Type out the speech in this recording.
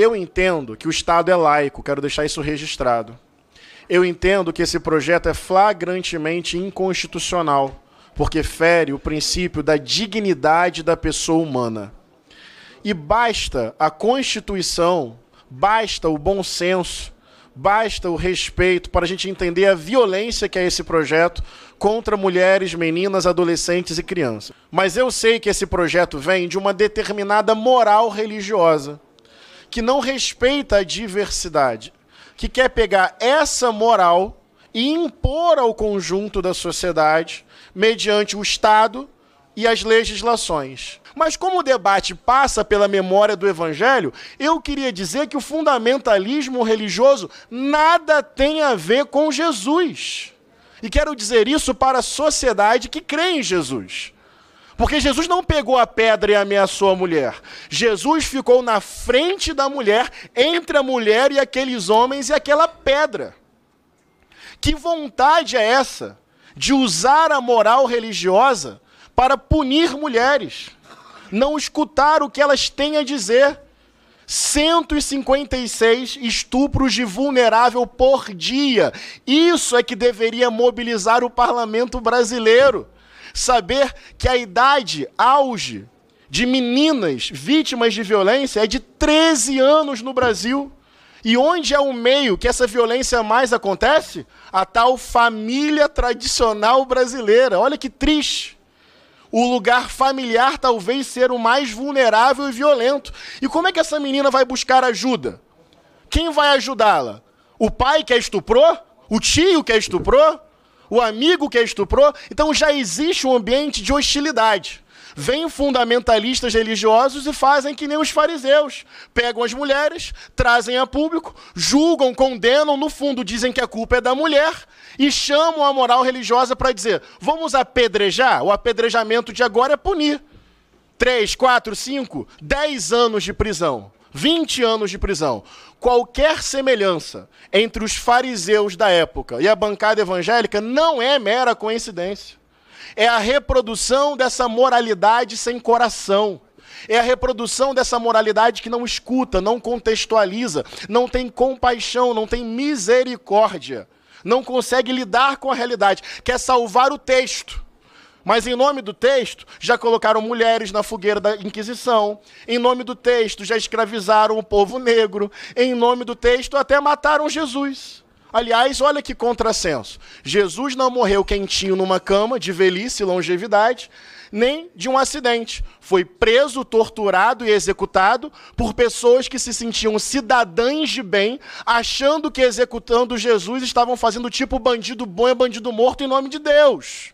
Eu entendo que o Estado é laico, quero deixar isso registrado. Eu entendo que esse projeto é flagrantemente inconstitucional, porque fere o princípio da dignidade da pessoa humana. E basta a Constituição, basta o bom senso, basta o respeito para a gente entender a violência que é esse projeto contra mulheres, meninas, adolescentes e crianças. Mas eu sei que esse projeto vem de uma determinada moral religiosa que não respeita a diversidade, que quer pegar essa moral e impor ao conjunto da sociedade mediante o Estado e as legislações. Mas como o debate passa pela memória do Evangelho, eu queria dizer que o fundamentalismo religioso nada tem a ver com Jesus. E quero dizer isso para a sociedade que crê em Jesus. Porque Jesus não pegou a pedra e ameaçou a mulher. Jesus ficou na frente da mulher, entre a mulher e aqueles homens e aquela pedra. Que vontade é essa de usar a moral religiosa para punir mulheres? Não escutar o que elas têm a dizer. 156 estupros de vulnerável por dia. Isso é que deveria mobilizar o parlamento brasileiro saber que a idade auge de meninas vítimas de violência é de 13 anos no Brasil. E onde é o meio que essa violência mais acontece? A tal família tradicional brasileira. Olha que triste. O lugar familiar talvez ser o mais vulnerável e violento. E como é que essa menina vai buscar ajuda? Quem vai ajudá-la? O pai que a estuprou? O tio que a estuprou? o amigo que a estuprou, então já existe um ambiente de hostilidade. Vêm fundamentalistas religiosos e fazem que nem os fariseus. Pegam as mulheres, trazem a público, julgam, condenam, no fundo dizem que a culpa é da mulher e chamam a moral religiosa para dizer: vamos apedrejar? O apedrejamento de agora é punir. 3, 4, 5, 10 anos de prisão. 20 anos de prisão. Qualquer semelhança entre os fariseus da época e a bancada evangélica não é mera coincidência. É a reprodução dessa moralidade sem coração. É a reprodução dessa moralidade que não escuta, não contextualiza, não tem compaixão, não tem misericórdia, não consegue lidar com a realidade, quer salvar o texto mas em nome do texto, já colocaram mulheres na fogueira da Inquisição. Em nome do texto, já escravizaram o povo negro. Em nome do texto, até mataram Jesus. Aliás, olha que contrassenso. Jesus não morreu quentinho numa cama, de velhice e longevidade, nem de um acidente. Foi preso, torturado e executado por pessoas que se sentiam cidadãs de bem, achando que executando Jesus estavam fazendo tipo bandido bom é bandido morto em nome de Deus.